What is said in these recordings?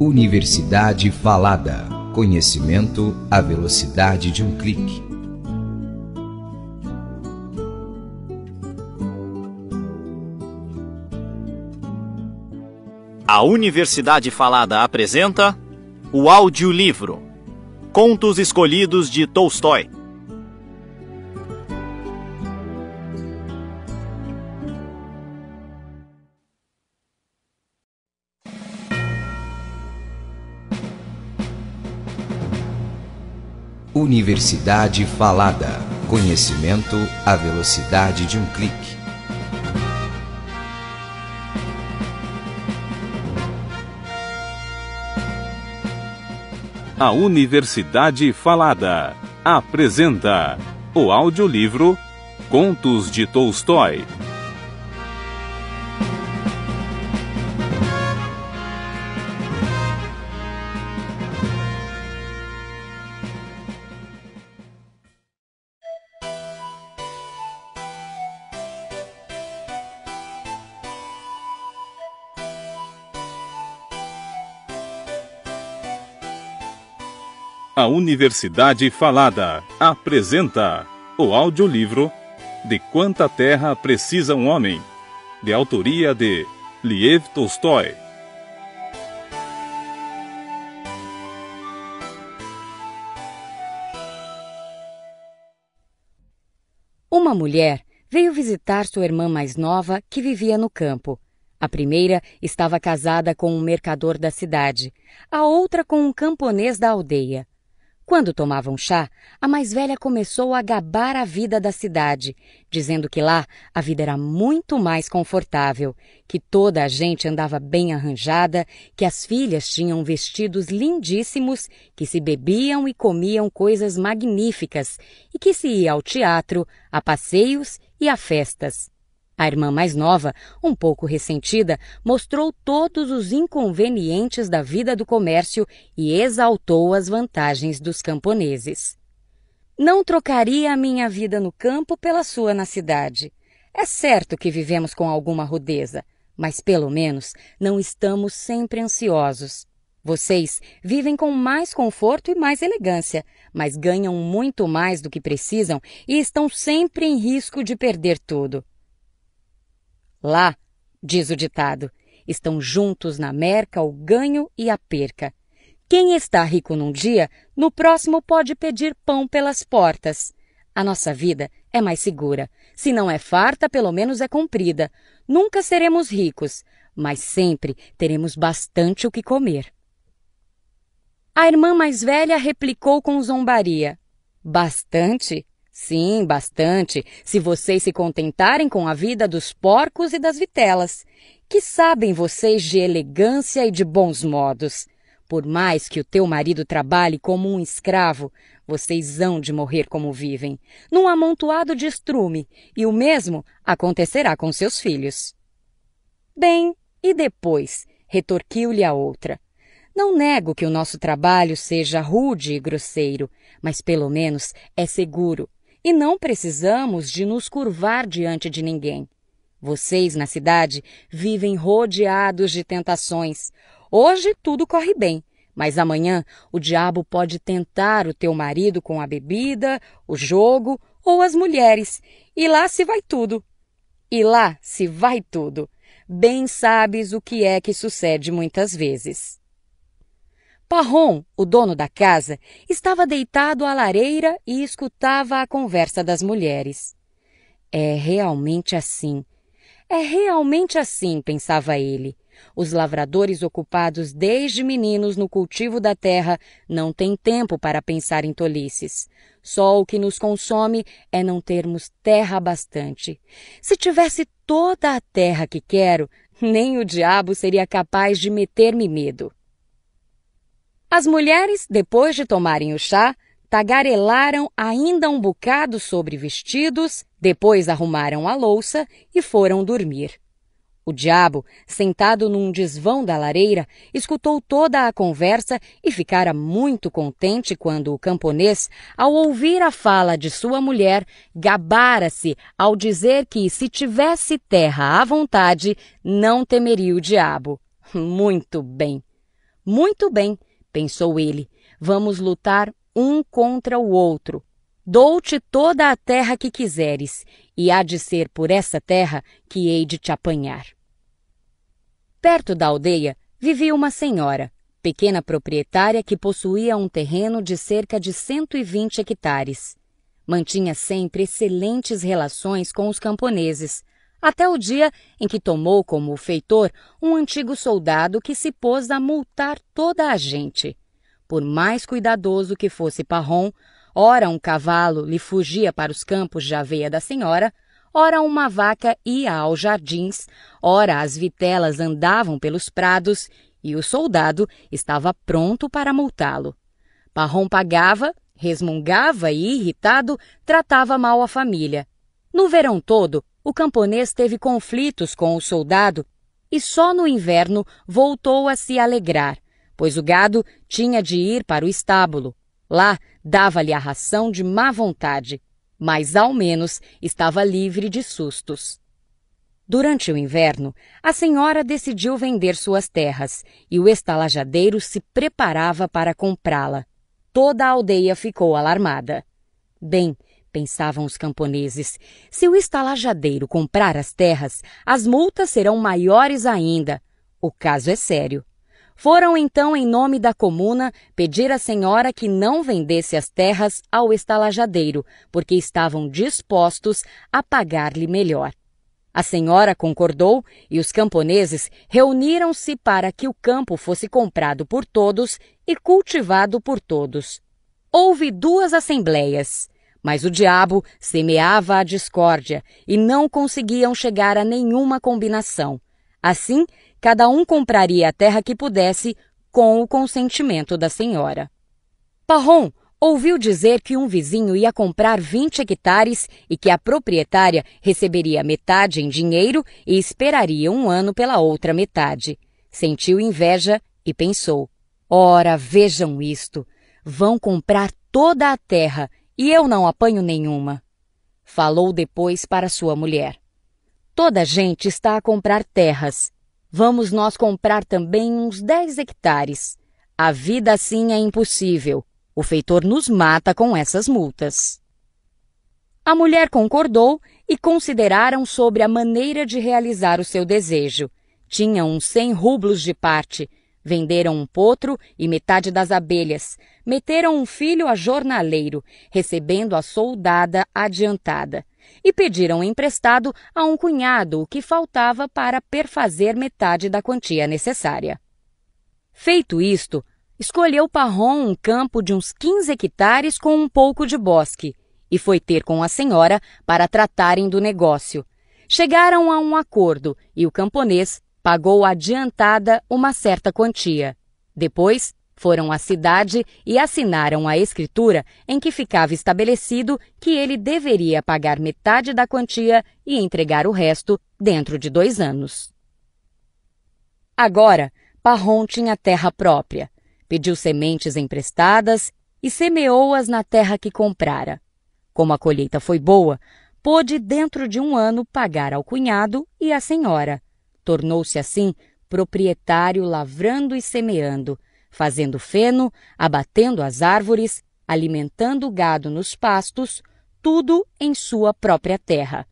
Universidade Falada. Conhecimento à velocidade de um clique. A Universidade Falada apresenta o audiolivro Contos Escolhidos de Tolstói. Universidade Falada. Conhecimento à velocidade de um clique. A Universidade Falada apresenta o audiolivro Contos de Tolstói. Universidade Falada apresenta o audiolivro De Quanta Terra Precisa um Homem, de autoria de Liev Tolstói. Uma mulher veio visitar sua irmã mais nova que vivia no campo. A primeira estava casada com um mercador da cidade, a outra com um camponês da aldeia. Quando tomavam chá, a mais velha começou a gabar a vida da cidade, dizendo que lá a vida era muito mais confortável, que toda a gente andava bem arranjada, que as filhas tinham vestidos lindíssimos, que se bebiam e comiam coisas magníficas e que se ia ao teatro, a passeios e a festas. A irmã mais nova, um pouco ressentida, mostrou todos os inconvenientes da vida do comércio e exaltou as vantagens dos camponeses. Não trocaria a minha vida no campo pela sua na cidade. É certo que vivemos com alguma rudeza, mas pelo menos não estamos sempre ansiosos. Vocês vivem com mais conforto e mais elegância, mas ganham muito mais do que precisam e estão sempre em risco de perder tudo. Lá, diz o ditado, estão juntos na merca o ganho e a perca. Quem está rico num dia, no próximo pode pedir pão pelas portas. A nossa vida é mais segura. Se não é farta, pelo menos é comprida. Nunca seremos ricos, mas sempre teremos bastante o que comer. A irmã mais velha replicou com zombaria: Bastante? Sim, bastante, se vocês se contentarem com a vida dos porcos e das vitelas, que sabem vocês de elegância e de bons modos. Por mais que o teu marido trabalhe como um escravo, vocês hão de morrer como vivem, num amontoado de estrume, e o mesmo acontecerá com seus filhos. Bem, e depois? retorquiu-lhe a outra. Não nego que o nosso trabalho seja rude e grosseiro, mas pelo menos é seguro. E não precisamos de nos curvar diante de ninguém. Vocês na cidade vivem rodeados de tentações. Hoje tudo corre bem, mas amanhã o diabo pode tentar o teu marido com a bebida, o jogo ou as mulheres, e lá se vai tudo. E lá se vai tudo. Bem sabes o que é que sucede muitas vezes. Parron, o dono da casa, estava deitado à lareira e escutava a conversa das mulheres. É realmente assim. É realmente assim, pensava ele. Os lavradores ocupados desde meninos no cultivo da terra não têm tempo para pensar em tolices. Só o que nos consome é não termos terra bastante. Se tivesse toda a terra que quero, nem o diabo seria capaz de meter-me medo. As mulheres, depois de tomarem o chá, tagarelaram ainda um bocado sobre vestidos, depois arrumaram a louça e foram dormir. O diabo, sentado num desvão da lareira, escutou toda a conversa e ficara muito contente quando o camponês, ao ouvir a fala de sua mulher, gabara-se ao dizer que, se tivesse terra à vontade, não temeria o diabo. Muito bem! Muito bem! pensou ele. Vamos lutar um contra o outro. Dou-te toda a terra que quiseres, e há de ser por essa terra que hei de te apanhar. Perto da aldeia vivia uma senhora, pequena proprietária que possuía um terreno de cerca de 120 hectares. Mantinha sempre excelentes relações com os camponeses, até o dia em que tomou como feitor um antigo soldado que se pôs a multar toda a gente. Por mais cuidadoso que fosse Parron, ora um cavalo lhe fugia para os campos de aveia da senhora, ora uma vaca ia aos jardins, ora as vitelas andavam pelos prados e o soldado estava pronto para multá-lo. Parron pagava, resmungava e, irritado, tratava mal a família. No verão todo, o camponês teve conflitos com o soldado e só no inverno voltou a se alegrar, pois o gado tinha de ir para o estábulo. Lá dava-lhe a ração de má vontade, mas ao menos estava livre de sustos. Durante o inverno, a senhora decidiu vender suas terras e o estalajadeiro se preparava para comprá-la. Toda a aldeia ficou alarmada. Bem, pensavam os camponeses. Se o estalajadeiro comprar as terras, as multas serão maiores ainda. O caso é sério. Foram então, em nome da comuna, pedir à senhora que não vendesse as terras ao estalajadeiro, porque estavam dispostos a pagar-lhe melhor. A senhora concordou e os camponeses reuniram-se para que o campo fosse comprado por todos e cultivado por todos. Houve duas assembleias. Mas o diabo semeava a discórdia e não conseguiam chegar a nenhuma combinação. Assim, cada um compraria a terra que pudesse com o consentimento da senhora. Parron ouviu dizer que um vizinho ia comprar 20 hectares e que a proprietária receberia metade em dinheiro e esperaria um ano pela outra metade. Sentiu inveja e pensou: Ora, vejam isto! Vão comprar toda a terra e eu não apanho nenhuma. Falou depois para sua mulher. Toda a gente está a comprar terras. Vamos nós comprar também uns dez hectares. A vida assim é impossível. O feitor nos mata com essas multas. A mulher concordou e consideraram sobre a maneira de realizar o seu desejo. Tinham uns cem rublos de parte. Venderam um potro e metade das abelhas, meteram um filho a jornaleiro, recebendo a soldada adiantada, e pediram emprestado a um cunhado o que faltava para perfazer metade da quantia necessária. Feito isto, escolheu Parron um campo de uns 15 hectares com um pouco de bosque e foi ter com a senhora para tratarem do negócio. Chegaram a um acordo e o camponês pagou adiantada uma certa quantia. Depois, foram à cidade e assinaram a escritura em que ficava estabelecido que ele deveria pagar metade da quantia e entregar o resto dentro de dois anos. Agora, Parron tinha terra própria, pediu sementes emprestadas e semeou-as na terra que comprara. Como a colheita foi boa, pôde dentro de um ano pagar ao cunhado e à senhora. Tornou-se assim proprietário lavrando e semeando, fazendo feno, abatendo as árvores, alimentando o gado nos pastos, tudo em sua própria terra.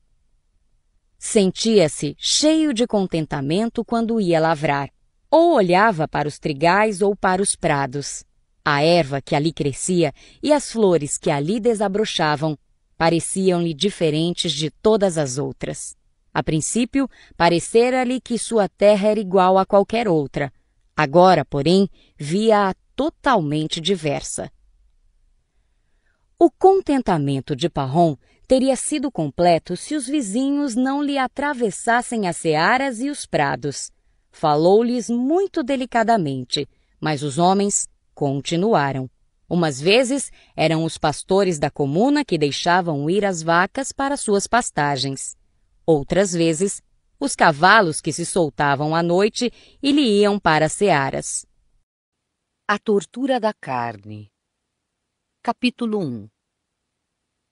Sentia-se cheio de contentamento quando ia lavrar, ou olhava para os trigais ou para os prados. A erva que ali crescia e as flores que ali desabrochavam pareciam-lhe diferentes de todas as outras. A princípio, parecera-lhe que sua terra era igual a qualquer outra, Agora, porém, via-a totalmente diversa. O contentamento de Parron teria sido completo se os vizinhos não lhe atravessassem as searas e os prados. Falou-lhes muito delicadamente, mas os homens continuaram. Umas vezes eram os pastores da comuna que deixavam ir as vacas para suas pastagens. Outras vezes os cavalos que se soltavam à noite e lhe iam para as searas. A tortura da carne. Capítulo 1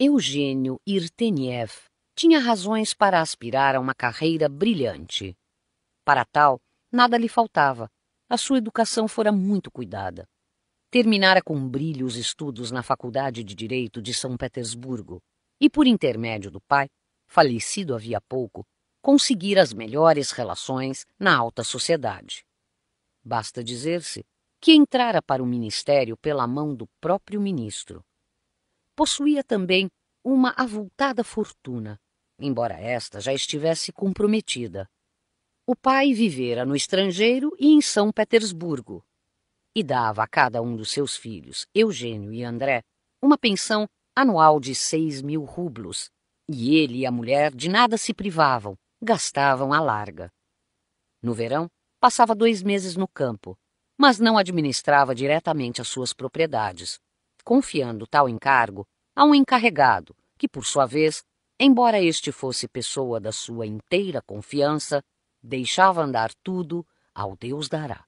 Eugênio Irteniev tinha razões para aspirar a uma carreira brilhante. Para tal, nada lhe faltava. A sua educação fora muito cuidada. Terminara com brilho os estudos na Faculdade de Direito de São Petersburgo e, por intermédio do pai, falecido havia pouco, conseguir as melhores relações na alta sociedade. Basta dizer-se que entrara para o ministério pela mão do próprio ministro. Possuía também uma avultada fortuna, embora esta já estivesse comprometida. O pai vivera no estrangeiro e em São Petersburgo, e dava a cada um dos seus filhos, Eugênio e André, uma pensão anual de seis mil rublos, e ele e a mulher de nada se privavam, gastavam à larga. No verão, passava dois meses no campo, mas não administrava diretamente as suas propriedades, confiando tal encargo a um encarregado, que, por sua vez, embora este fosse pessoa da sua inteira confiança, deixava andar tudo ao Deus dará.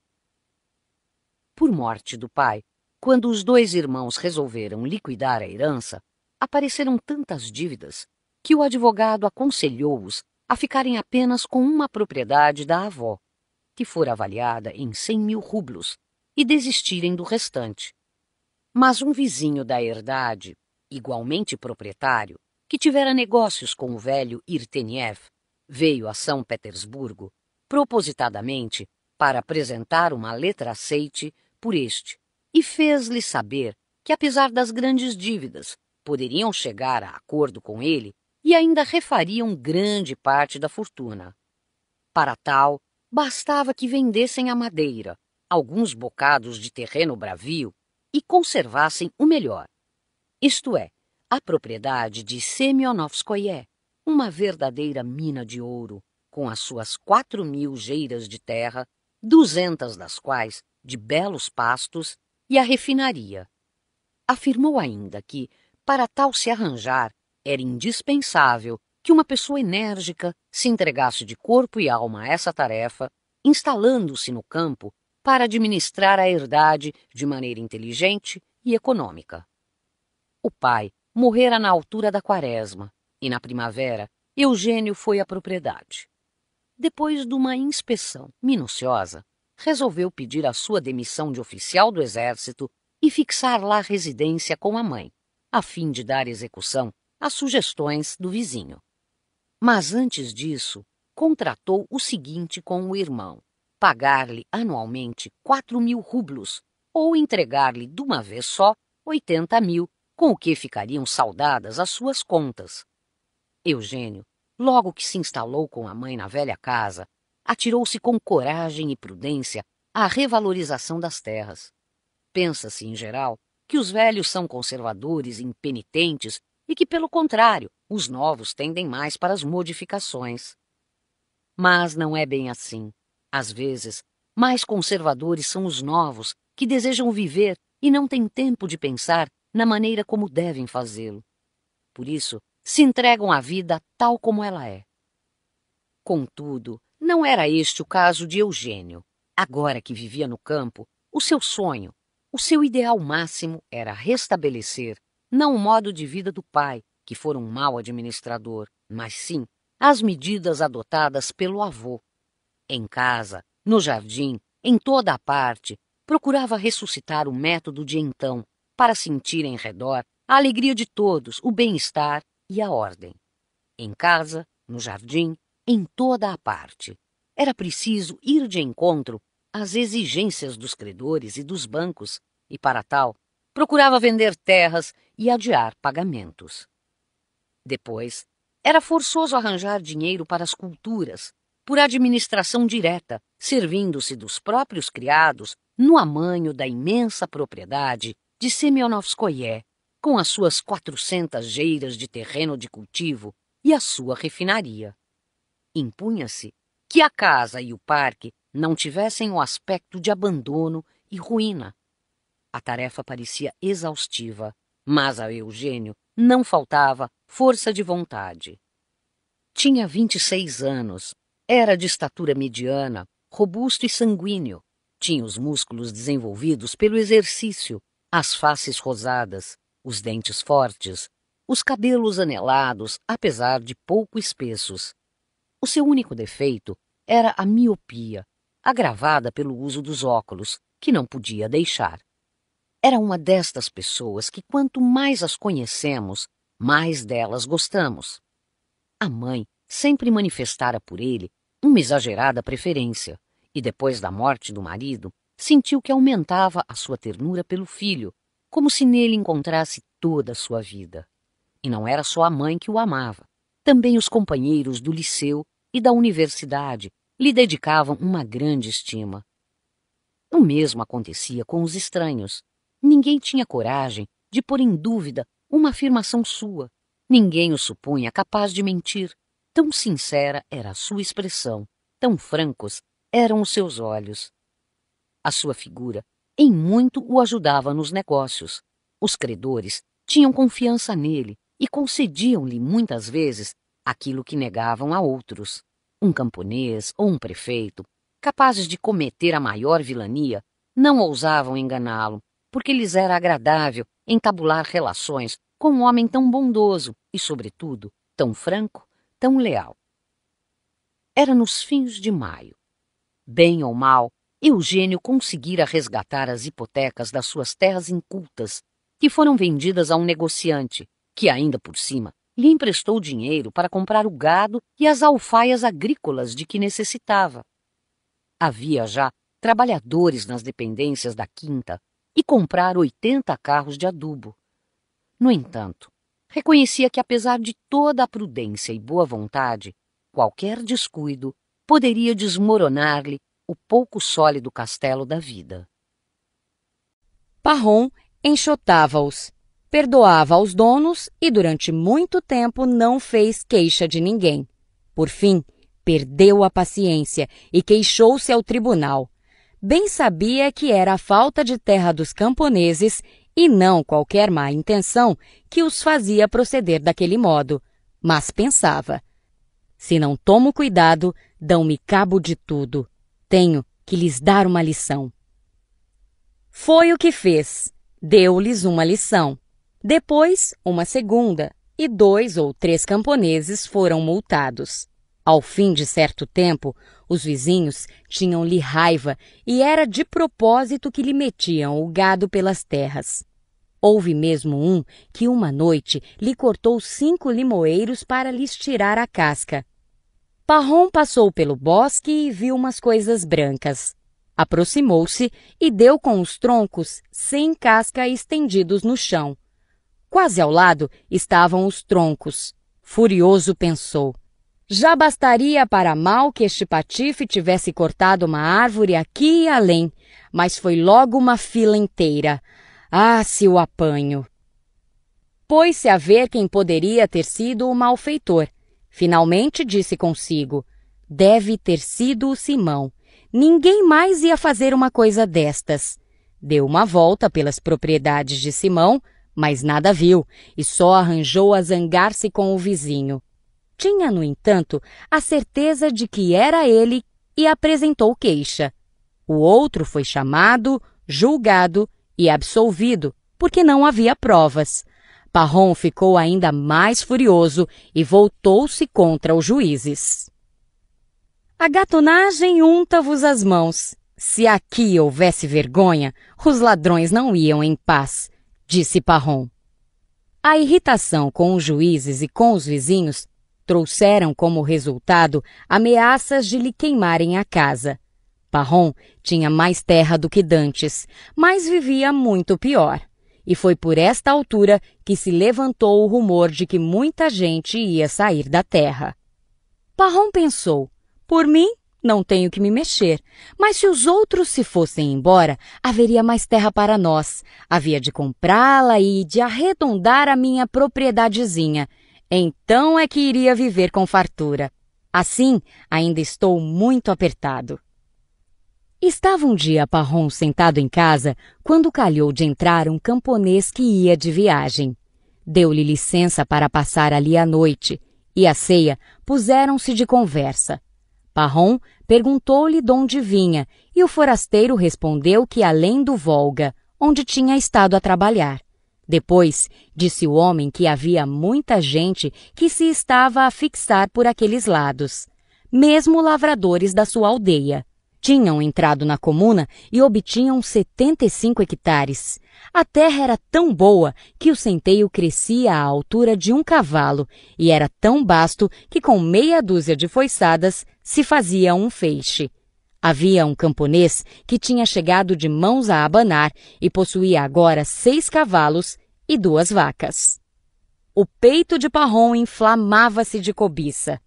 Por morte do pai, quando os dois irmãos resolveram liquidar a herança, apareceram tantas dívidas que o advogado aconselhou-os a ficarem apenas com uma propriedade da avó, que fora avaliada em cem mil rublos, e desistirem do restante. Mas um vizinho da herdade, igualmente proprietário, que tivera negócios com o velho Irteniev, veio a São Petersburgo, propositadamente, para apresentar uma letra aceite por este, e fez-lhe saber que, apesar das grandes dívidas, poderiam chegar a acordo com ele e ainda refariam grande parte da fortuna. Para tal, bastava que vendessem a madeira, alguns bocados de terreno bravio e conservassem o melhor, isto é, a propriedade de Semyonovskoye, uma verdadeira mina de ouro, com as suas quatro mil geiras de terra, duzentas das quais de belos pastos, e a refinaria. Afirmou ainda que, para tal se arranjar, era indispensável que uma pessoa enérgica se entregasse de corpo e alma a essa tarefa, instalando-se no campo para administrar a herdade de maneira inteligente e econômica. O pai morrera na altura da quaresma e, na primavera, Eugênio foi à propriedade. Depois de uma inspeção minuciosa, resolveu pedir a sua demissão de oficial do exército e fixar lá residência com a mãe, a fim de dar execução às sugestões do vizinho. Mas antes disso, contratou o seguinte com o irmão: pagar-lhe anualmente quatro mil rublos ou entregar-lhe de uma vez só oitenta mil, com o que ficariam saudadas as suas contas. Eugênio, logo que se instalou com a mãe na velha casa, atirou-se com coragem e prudência à revalorização das terras. Pensa-se, em geral, que os velhos são conservadores, impenitentes e que, pelo contrário, os novos tendem mais para as modificações. Mas não é bem assim. Às vezes, mais conservadores são os novos que desejam viver e não têm tempo de pensar na maneira como devem fazê-lo. Por isso, se entregam à vida tal como ela é. Contudo, não era este o caso de Eugênio. Agora que vivia no campo, o seu sonho, o seu ideal máximo era restabelecer não o modo de vida do pai, que fora um mau administrador, mas sim as medidas adotadas pelo avô. Em casa, no jardim, em toda a parte, procurava ressuscitar o método de então, para sentir em redor a alegria de todos, o bem-estar e a ordem. Em casa, no jardim, em toda a parte. Era preciso ir de encontro às exigências dos credores e dos bancos, e para tal procurava vender terras e adiar pagamentos. Depois, era forçoso arranjar dinheiro para as culturas, por administração direta, servindo-se dos próprios criados no amanho da imensa propriedade de Semyonovskoye, com as suas quatrocentas geiras de terreno de cultivo e a sua refinaria. Impunha-se que a casa e o parque não tivessem o aspecto de abandono e ruína, a tarefa parecia exaustiva, mas a Eugênio não faltava força de vontade. Tinha 26 anos, era de estatura mediana, robusto e sanguíneo, tinha os músculos desenvolvidos pelo exercício, as faces rosadas, os dentes fortes, os cabelos anelados, apesar de pouco espessos. O seu único defeito era a miopia, agravada pelo uso dos óculos, que não podia deixar. Era uma destas pessoas que, quanto mais as conhecemos, mais delas gostamos. A mãe sempre manifestara por ele uma exagerada preferência, e depois da morte do marido, sentiu que aumentava a sua ternura pelo filho, como se nele encontrasse toda a sua vida. E não era só a mãe que o amava, também os companheiros do liceu e da universidade lhe dedicavam uma grande estima. O mesmo acontecia com os estranhos, Ninguém tinha coragem de pôr em dúvida uma afirmação sua. Ninguém o supunha capaz de mentir. Tão sincera era a sua expressão, tão francos eram os seus olhos. A sua figura em muito o ajudava nos negócios. Os credores tinham confiança nele e concediam-lhe muitas vezes aquilo que negavam a outros. Um camponês ou um prefeito, capazes de cometer a maior vilania, não ousavam enganá-lo porque lhes era agradável entabular relações com um homem tão bondoso e, sobretudo, tão franco, tão leal. Era nos fins de maio. Bem ou mal, Eugênio conseguira resgatar as hipotecas das suas terras incultas, que foram vendidas a um negociante, que ainda por cima lhe emprestou dinheiro para comprar o gado e as alfaias agrícolas de que necessitava. Havia já trabalhadores nas dependências da quinta e comprar 80 carros de adubo. No entanto, reconhecia que, apesar de toda a prudência e boa vontade, qualquer descuido poderia desmoronar-lhe o pouco sólido castelo da vida. Parron enxotava-os, perdoava aos donos e durante muito tempo não fez queixa de ninguém. Por fim, perdeu a paciência e queixou-se ao tribunal, bem sabia que era a falta de terra dos camponeses e não qualquer má intenção que os fazia proceder daquele modo, mas pensava: se não tomo cuidado, dão-me cabo de tudo. Tenho que lhes dar uma lição. Foi o que fez. Deu-lhes uma lição. Depois, uma segunda, e dois ou três camponeses foram multados. Ao fim de certo tempo, os vizinhos tinham-lhe raiva e era de propósito que lhe metiam o gado pelas terras. Houve mesmo um que, uma noite, lhe cortou cinco limoeiros para lhes tirar a casca. Parrom passou pelo bosque e viu umas coisas brancas. Aproximou-se e deu com os troncos sem casca estendidos no chão. Quase ao lado estavam os troncos. Furioso pensou: já bastaria para mal que este patife tivesse cortado uma árvore aqui e além, mas foi logo uma fila inteira. Ah, se o apanho! Pôs-se a ver quem poderia ter sido o malfeitor. Finalmente disse consigo: Deve ter sido o Simão. Ninguém mais ia fazer uma coisa destas. Deu uma volta pelas propriedades de Simão, mas nada viu e só arranjou a zangar-se com o vizinho. Tinha, no entanto, a certeza de que era ele e apresentou queixa. O outro foi chamado, julgado e absolvido, porque não havia provas. Parron ficou ainda mais furioso e voltou-se contra os juízes. A gatonagem unta-vos as mãos. Se aqui houvesse vergonha, os ladrões não iam em paz, disse Parron. A irritação com os juízes e com os vizinhos Trouxeram como resultado ameaças de lhe queimarem a casa. Parron tinha mais terra do que dantes, mas vivia muito pior. E foi por esta altura que se levantou o rumor de que muita gente ia sair da terra. Parron pensou: por mim, não tenho que me mexer. Mas se os outros se fossem embora, haveria mais terra para nós. Havia de comprá-la e de arredondar a minha propriedadezinha. Então é que iria viver com fartura. Assim, ainda estou muito apertado. Estava um dia Parron sentado em casa quando calhou de entrar um camponês que ia de viagem. Deu-lhe licença para passar ali a noite e a ceia puseram-se de conversa. Parron perguntou-lhe de onde vinha e o forasteiro respondeu que além do Volga, onde tinha estado a trabalhar. Depois, disse o homem que havia muita gente que se estava a fixar por aqueles lados, mesmo lavradores da sua aldeia. Tinham entrado na comuna e obtinham 75 hectares. A terra era tão boa que o centeio crescia à altura de um cavalo e era tão basto que com meia dúzia de foiçadas se fazia um feixe. Havia um camponês que tinha chegado de mãos a abanar e possuía agora seis cavalos e duas vacas. O peito de Parron inflamava-se de cobiça.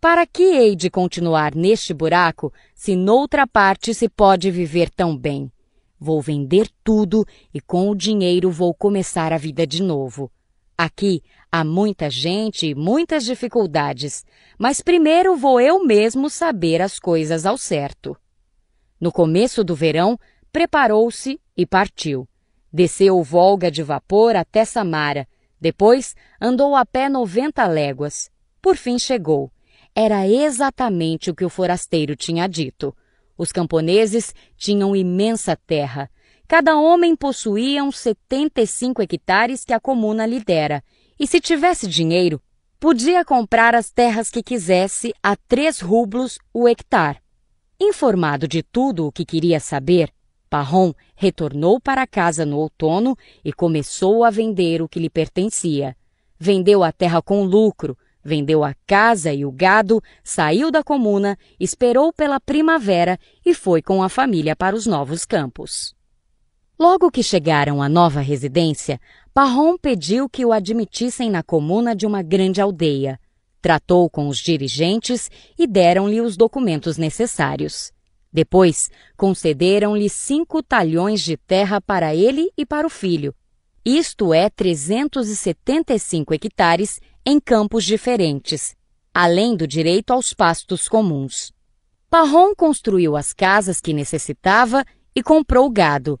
Para que hei de continuar neste buraco se noutra parte se pode viver tão bem? Vou vender tudo e com o dinheiro vou começar a vida de novo. Aqui Há muita gente e muitas dificuldades, mas primeiro vou eu mesmo saber as coisas ao certo. No começo do verão, preparou-se e partiu. Desceu o Volga de vapor até Samara, depois andou a pé noventa léguas. Por fim chegou. Era exatamente o que o forasteiro tinha dito. Os camponeses tinham imensa terra. Cada homem possuía uns 75 hectares que a comuna dera. E se tivesse dinheiro, podia comprar as terras que quisesse a três rublos o hectare. Informado de tudo o que queria saber, Parron retornou para casa no outono e começou a vender o que lhe pertencia. Vendeu a terra com lucro, vendeu a casa e o gado, saiu da comuna, esperou pela primavera e foi com a família para os novos campos. Logo que chegaram à nova residência, Parron pediu que o admitissem na comuna de uma grande aldeia. Tratou com os dirigentes e deram-lhe os documentos necessários. Depois, concederam-lhe cinco talhões de terra para ele e para o filho, isto é, 375 hectares em campos diferentes, além do direito aos pastos comuns. Parron construiu as casas que necessitava e comprou gado,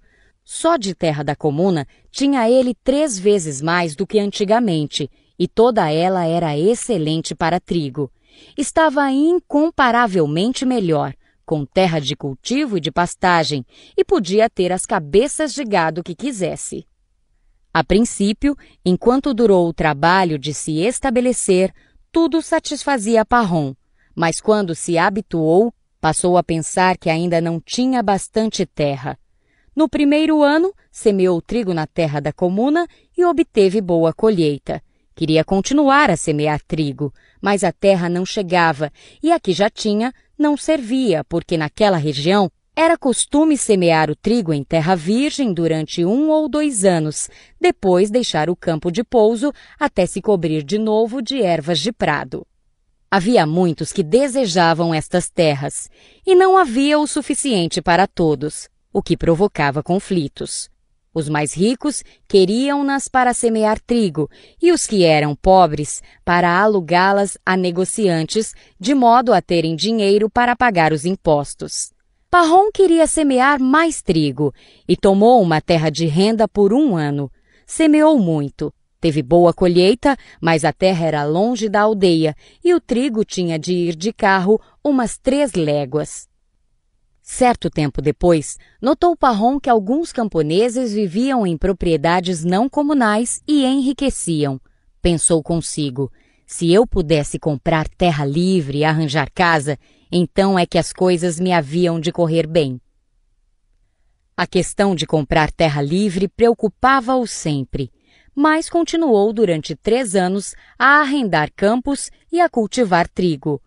só de terra da comuna tinha ele três vezes mais do que antigamente, e toda ela era excelente para trigo. Estava incomparavelmente melhor, com terra de cultivo e de pastagem, e podia ter as cabeças de gado que quisesse. A princípio, enquanto durou o trabalho de se estabelecer, tudo satisfazia Parron, mas quando se habituou, passou a pensar que ainda não tinha bastante terra. No primeiro ano, semeou trigo na terra da comuna e obteve boa colheita. Queria continuar a semear trigo, mas a terra não chegava e a que já tinha não servia, porque naquela região era costume semear o trigo em terra virgem durante um ou dois anos, depois deixar o campo de pouso até se cobrir de novo de ervas de prado. Havia muitos que desejavam estas terras, e não havia o suficiente para todos o que provocava conflitos. Os mais ricos queriam-nas para semear trigo e os que eram pobres para alugá-las a negociantes, de modo a terem dinheiro para pagar os impostos. Parron queria semear mais trigo e tomou uma terra de renda por um ano. Semeou muito, teve boa colheita, mas a terra era longe da aldeia e o trigo tinha de ir de carro umas três léguas. Certo tempo depois, notou Parron que alguns camponeses viviam em propriedades não comunais e enriqueciam. Pensou consigo: se eu pudesse comprar terra livre e arranjar casa, então é que as coisas me haviam de correr bem. A questão de comprar terra livre preocupava-o sempre, mas continuou durante três anos a arrendar campos e a cultivar trigo.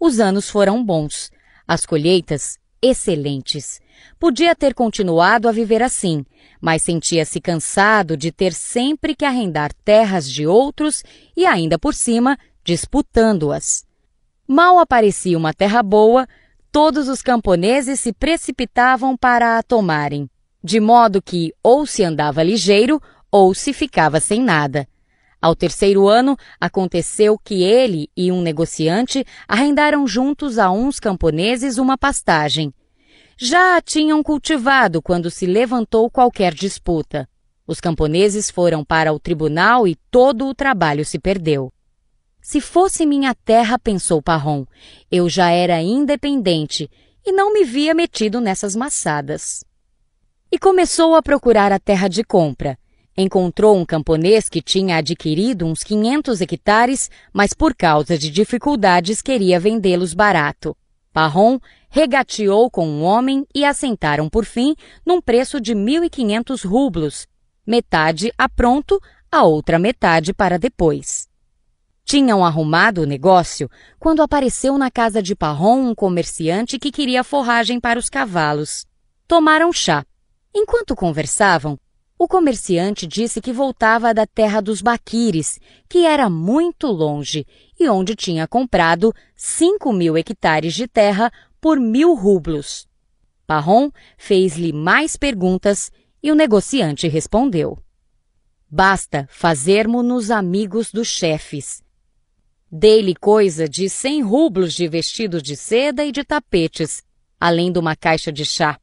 Os anos foram bons. As colheitas excelentes. Podia ter continuado a viver assim, mas sentia-se cansado de ter sempre que arrendar terras de outros e ainda por cima disputando-as. Mal aparecia uma terra boa, todos os camponeses se precipitavam para a tomarem, de modo que ou se andava ligeiro ou se ficava sem nada. Ao terceiro ano, aconteceu que ele e um negociante arrendaram juntos a uns camponeses uma pastagem. Já a tinham cultivado quando se levantou qualquer disputa. Os camponeses foram para o tribunal e todo o trabalho se perdeu. Se fosse minha terra, pensou Parron, eu já era independente e não me via metido nessas maçadas. E começou a procurar a terra de compra encontrou um camponês que tinha adquirido uns 500 hectares, mas por causa de dificuldades queria vendê-los barato. Parron regateou com um homem e assentaram por fim num preço de 1.500 rublos, metade a pronto, a outra metade para depois. Tinham arrumado o negócio quando apareceu na casa de Parron um comerciante que queria forragem para os cavalos. Tomaram chá. Enquanto conversavam, o comerciante disse que voltava da terra dos Baquires, que era muito longe, e onde tinha comprado 5 mil hectares de terra por mil rublos. Parron fez-lhe mais perguntas e o negociante respondeu. Basta fazermos-nos amigos dos chefes. Dei-lhe coisa de cem rublos de vestidos de seda e de tapetes, além de uma caixa de chá.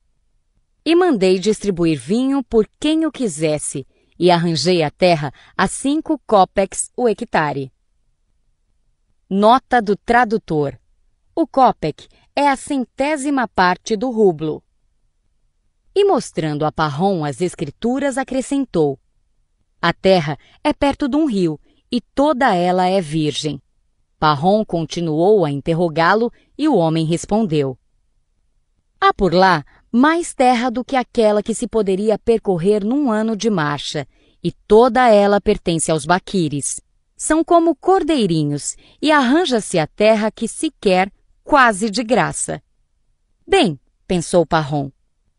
E mandei distribuir vinho por quem o quisesse, e arranjei a terra a cinco copex o hectare. Nota do tradutor. O copec é a centésima parte do rublo. E mostrando a Parron as escrituras, acrescentou: A terra é perto de um rio e toda ela é virgem. Parron continuou a interrogá-lo e o homem respondeu: Há por lá mais terra do que aquela que se poderia percorrer num ano de marcha, e toda ela pertence aos baquires. São como cordeirinhos, e arranja-se a terra que se quer quase de graça. Bem, pensou Parron,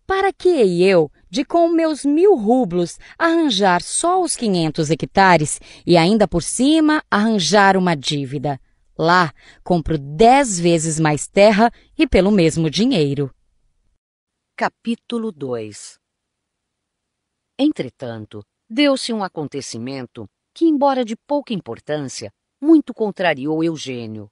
para que hei eu, de com meus mil rublos, arranjar só os quinhentos hectares e ainda por cima arranjar uma dívida? Lá compro dez vezes mais terra e pelo mesmo dinheiro. Capítulo 2 Entretanto, deu-se um acontecimento que, embora de pouca importância, muito contrariou Eugênio.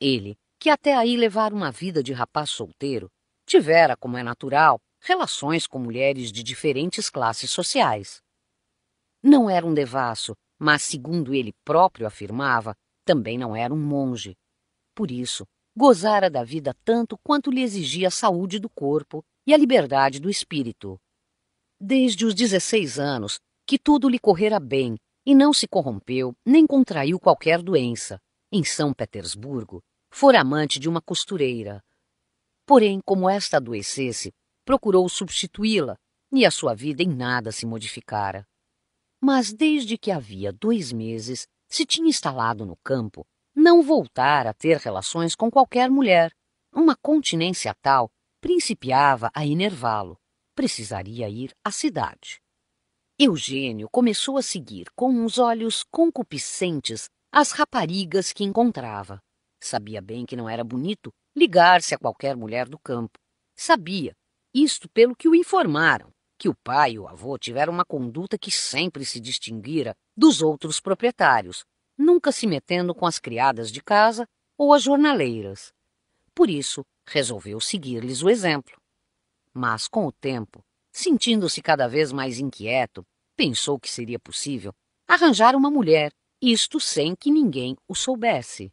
Ele, que até aí levara uma vida de rapaz solteiro, tivera, como é natural, relações com mulheres de diferentes classes sociais. Não era um devasso, mas, segundo ele próprio afirmava, também não era um monge. Por isso, gozara da vida tanto quanto lhe exigia a saúde do corpo e a liberdade do espírito. Desde os 16 anos, que tudo lhe correra bem e não se corrompeu nem contraiu qualquer doença. Em São Petersburgo, fora amante de uma costureira. Porém, como esta adoecesse, procurou substituí-la e a sua vida em nada se modificara. Mas desde que havia dois meses se tinha instalado no campo, não voltara a ter relações com qualquer mulher, uma continência tal principiava a enervá-lo. Precisaria ir à cidade. Eugênio começou a seguir com uns olhos concupiscentes as raparigas que encontrava. Sabia bem que não era bonito ligar-se a qualquer mulher do campo. Sabia, isto pelo que o informaram, que o pai e o avô tiveram uma conduta que sempre se distinguira dos outros proprietários, nunca se metendo com as criadas de casa ou as jornaleiras. Por isso, Resolveu seguir-lhes o exemplo. Mas, com o tempo, sentindo-se cada vez mais inquieto, pensou que seria possível arranjar uma mulher, isto sem que ninguém o soubesse.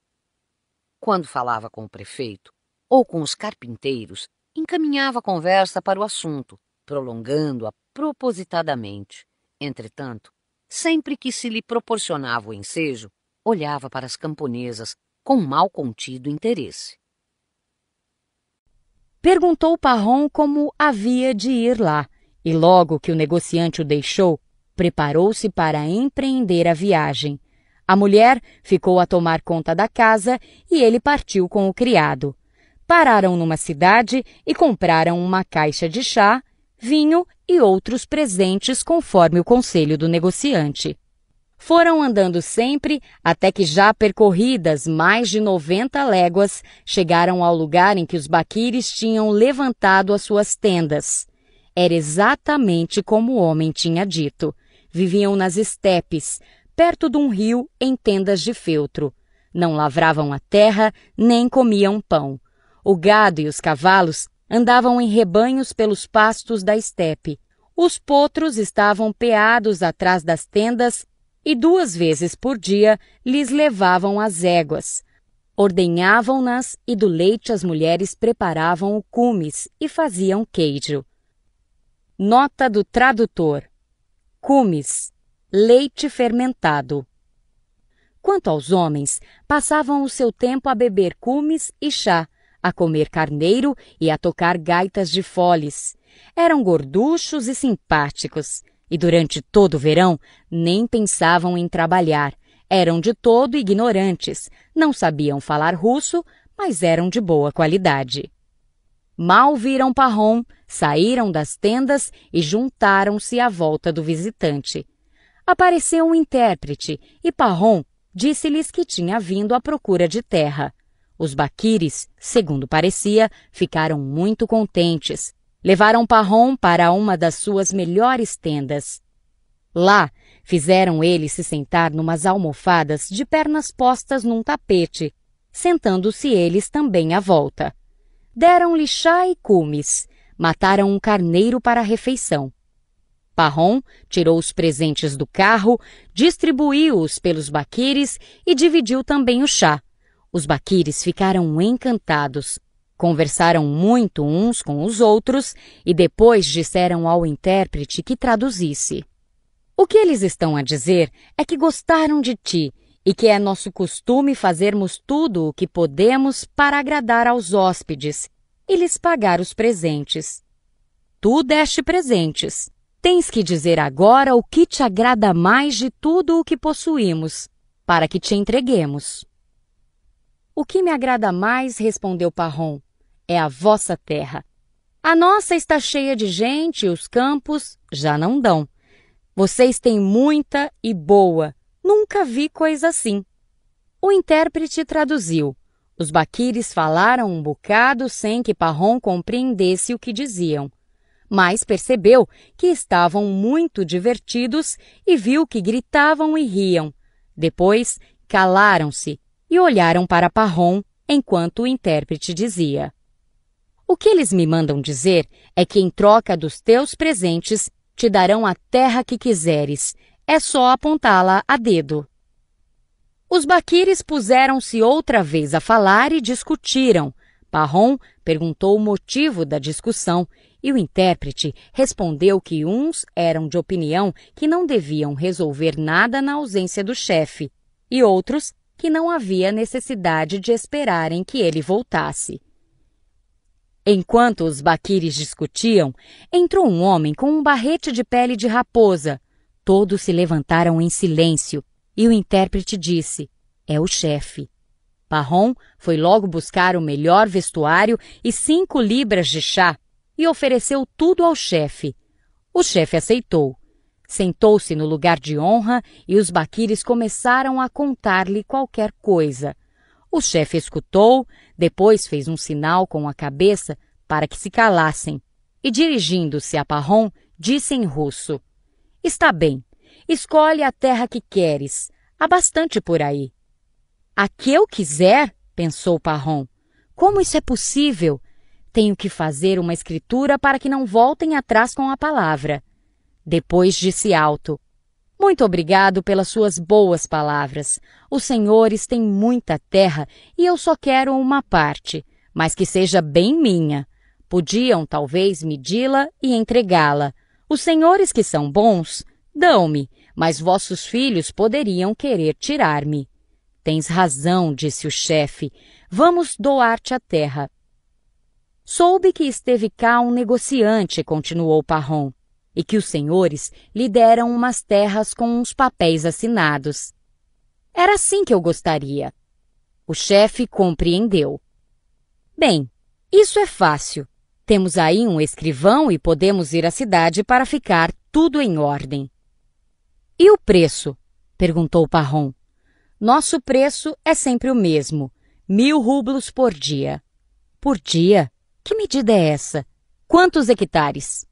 Quando falava com o prefeito ou com os carpinteiros, encaminhava a conversa para o assunto, prolongando-a propositadamente. Entretanto, sempre que se lhe proporcionava o ensejo, olhava para as camponesas com mal contido interesse. Perguntou Parron como havia de ir lá, e logo que o negociante o deixou, preparou-se para empreender a viagem. A mulher ficou a tomar conta da casa e ele partiu com o criado. Pararam numa cidade e compraram uma caixa de chá, vinho e outros presentes conforme o conselho do negociante. Foram andando sempre até que, já percorridas mais de 90 léguas, chegaram ao lugar em que os baquires tinham levantado as suas tendas. Era exatamente como o homem tinha dito. Viviam nas estepes, perto de um rio, em tendas de feltro. Não lavravam a terra, nem comiam pão. O gado e os cavalos andavam em rebanhos pelos pastos da estepe. Os potros estavam peados atrás das tendas e duas vezes por dia lhes levavam as éguas. Ordenhavam-nas e do leite as mulheres preparavam o cumes e faziam queijo. Nota do tradutor: Cumes, leite fermentado. Quanto aos homens, passavam o seu tempo a beber cumes e chá, a comer carneiro e a tocar gaitas de foles. Eram gorduchos e simpáticos e durante todo o verão nem pensavam em trabalhar. Eram de todo ignorantes, não sabiam falar russo, mas eram de boa qualidade. Mal viram Parrom, saíram das tendas e juntaram-se à volta do visitante. Apareceu um intérprete e Parrom disse-lhes que tinha vindo à procura de terra. Os baquires, segundo parecia, ficaram muito contentes, Levaram Parrom para uma das suas melhores tendas. Lá, fizeram ele se sentar numas almofadas de pernas postas num tapete, sentando-se eles também à volta. Deram-lhe chá e cumes, mataram um carneiro para a refeição. Parrom tirou os presentes do carro, distribuiu-os pelos baquires e dividiu também o chá. Os baquires ficaram encantados. Conversaram muito uns com os outros e depois disseram ao intérprete que traduzisse. O que eles estão a dizer é que gostaram de ti e que é nosso costume fazermos tudo o que podemos para agradar aos hóspedes e lhes pagar os presentes. Tu deste presentes. Tens que dizer agora o que te agrada mais de tudo o que possuímos, para que te entreguemos. O que me agrada mais, respondeu Parron, é a vossa terra. A nossa está cheia de gente e os campos já não dão. Vocês têm muita e boa. Nunca vi coisa assim. O intérprete traduziu. Os baquires falaram um bocado sem que Parron compreendesse o que diziam. Mas percebeu que estavam muito divertidos e viu que gritavam e riam. Depois calaram-se e olharam para Parron enquanto o intérprete dizia. O que eles me mandam dizer é que, em troca dos teus presentes, te darão a terra que quiseres. É só apontá-la a dedo. Os baquires puseram-se outra vez a falar e discutiram. Parron perguntou o motivo da discussão e o intérprete respondeu que uns eram de opinião que não deviam resolver nada na ausência do chefe e outros que não havia necessidade de esperarem que ele voltasse. Enquanto os baquires discutiam, entrou um homem com um barrete de pele de raposa. Todos se levantaram em silêncio e o intérprete disse: É o chefe. Parron foi logo buscar o melhor vestuário e cinco libras de chá e ofereceu tudo ao chefe. O chefe aceitou. Sentou-se no lugar de honra e os baquires começaram a contar-lhe qualquer coisa. O chefe escutou, depois fez um sinal com a cabeça para que se calassem e, dirigindo-se a Parron, disse em russo: Está bem, escolhe a terra que queres. Há bastante por aí. A que eu quiser? pensou Parron. Como isso é possível? Tenho que fazer uma escritura para que não voltem atrás com a palavra. Depois disse alto: muito obrigado pelas suas boas palavras. Os senhores têm muita terra e eu só quero uma parte, mas que seja bem minha. Podiam talvez medi-la e entregá-la. Os senhores que são bons, dão-me, mas vossos filhos poderiam querer tirar-me. Tens razão, disse o chefe. Vamos doar-te a terra. Soube que esteve cá um negociante, continuou Parron e que os senhores lhe deram umas terras com uns papéis assinados. Era assim que eu gostaria. O chefe compreendeu. Bem, isso é fácil. Temos aí um escrivão e podemos ir à cidade para ficar tudo em ordem. E o preço? perguntou Parron. Nosso preço é sempre o mesmo: mil rublos por dia. Por dia? Que medida é essa? Quantos hectares?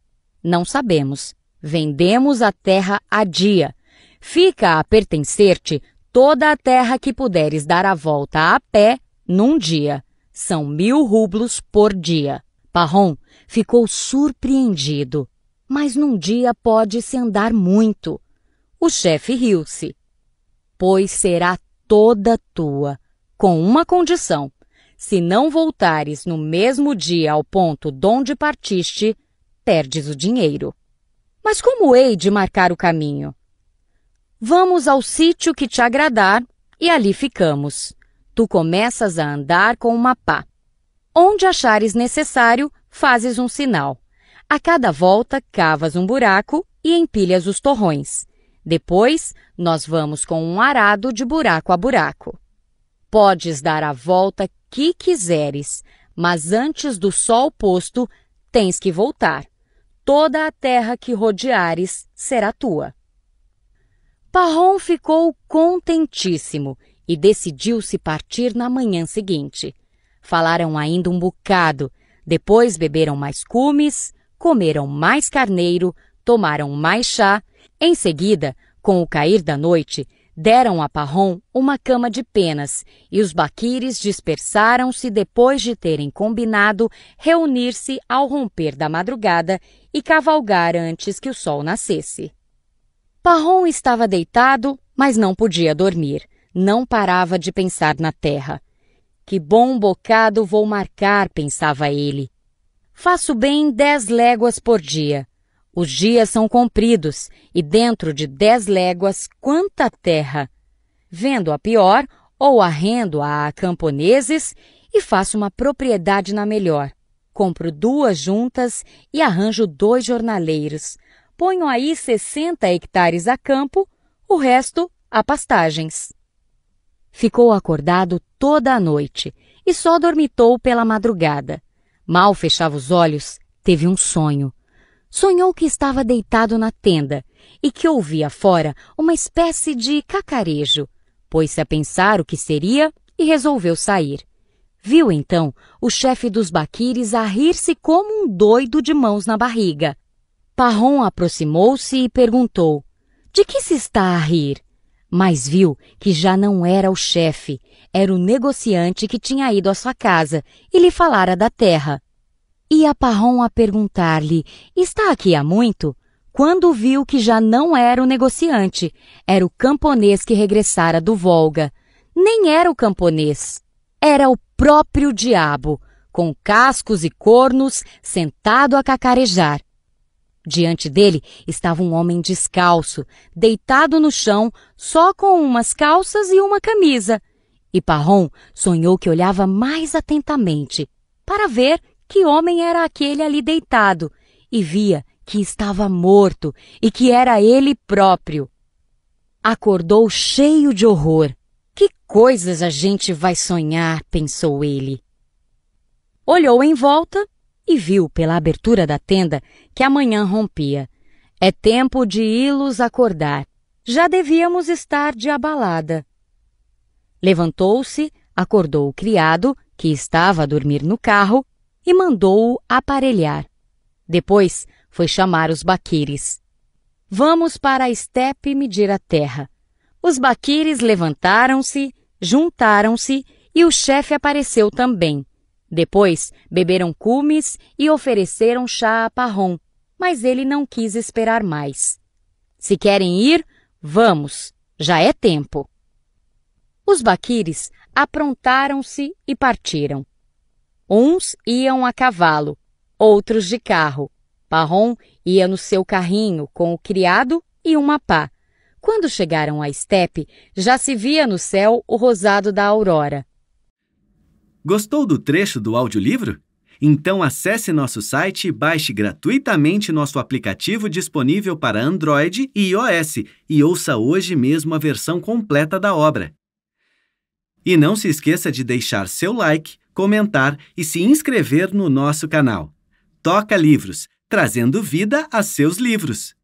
Não sabemos. Vendemos a terra a dia. Fica a pertencer-te toda a terra que puderes dar a volta a pé num dia. São mil rublos por dia. Parron ficou surpreendido. Mas num dia pode-se andar muito. O chefe riu-se. Pois será toda tua, com uma condição. Se não voltares no mesmo dia ao ponto donde partiste, perdes o dinheiro. Mas como hei de marcar o caminho? Vamos ao sítio que te agradar e ali ficamos. Tu começas a andar com uma pá. Onde achares necessário, fazes um sinal. A cada volta, cavas um buraco e empilhas os torrões. Depois, nós vamos com um arado de buraco a buraco. Podes dar a volta que quiseres, mas antes do sol posto, tens que voltar toda a terra que rodeares será tua. Parrom ficou contentíssimo e decidiu-se partir na manhã seguinte. Falaram ainda um bocado, depois beberam mais cumes, comeram mais carneiro, tomaram mais chá. Em seguida, com o cair da noite, deram a Parrom uma cama de penas e os baquires dispersaram-se depois de terem combinado reunir-se ao romper da madrugada e cavalgar antes que o sol nascesse. Parron estava deitado, mas não podia dormir. Não parava de pensar na terra. Que bom bocado vou marcar, pensava ele. Faço bem dez léguas por dia. Os dias são compridos, e dentro de dez léguas, quanta terra! Vendo a pior, ou arrendo-a a camponeses, e faço uma propriedade na melhor. Compro duas juntas e arranjo dois jornaleiros. Ponho aí 60 hectares a campo, o resto a pastagens. Ficou acordado toda a noite e só dormitou pela madrugada. Mal fechava os olhos, teve um sonho. Sonhou que estava deitado na tenda e que ouvia fora uma espécie de cacarejo. Pôs-se a pensar o que seria e resolveu sair. Viu então o chefe dos Baquires a rir-se como um doido de mãos na barriga. Parron aproximou-se e perguntou: De que se está a rir? Mas viu que já não era o chefe, era o negociante que tinha ido à sua casa e lhe falara da terra. Ia Parron a perguntar-lhe: Está aqui há muito? Quando viu que já não era o negociante, era o camponês que regressara do Volga. Nem era o camponês. Era o próprio diabo, com cascos e cornos, sentado a cacarejar. Diante dele estava um homem descalço, deitado no chão, só com umas calças e uma camisa. E Parrom sonhou que olhava mais atentamente para ver que homem era aquele ali deitado e via que estava morto e que era ele próprio. Acordou cheio de horror coisas a gente vai sonhar, pensou ele. Olhou em volta e viu pela abertura da tenda que a manhã rompia. É tempo de ilos acordar. Já devíamos estar de abalada. Levantou-se, acordou o criado, que estava a dormir no carro, e mandou-o aparelhar. Depois foi chamar os baquires. Vamos para a estepe medir a terra. Os baquires levantaram-se, Juntaram-se e o chefe apareceu também. Depois beberam cumes e ofereceram chá a Parron, mas ele não quis esperar mais. Se querem ir, vamos, já é tempo. Os baquires aprontaram-se e partiram. Uns iam a cavalo, outros de carro. Parron ia no seu carrinho com o criado e uma pá, quando chegaram à estepe, já se via no céu o rosado da aurora. Gostou do trecho do audiolivro? Então acesse nosso site e baixe gratuitamente nosso aplicativo disponível para Android e iOS e ouça hoje mesmo a versão completa da obra. E não se esqueça de deixar seu like, comentar e se inscrever no nosso canal. Toca Livros, trazendo vida a seus livros.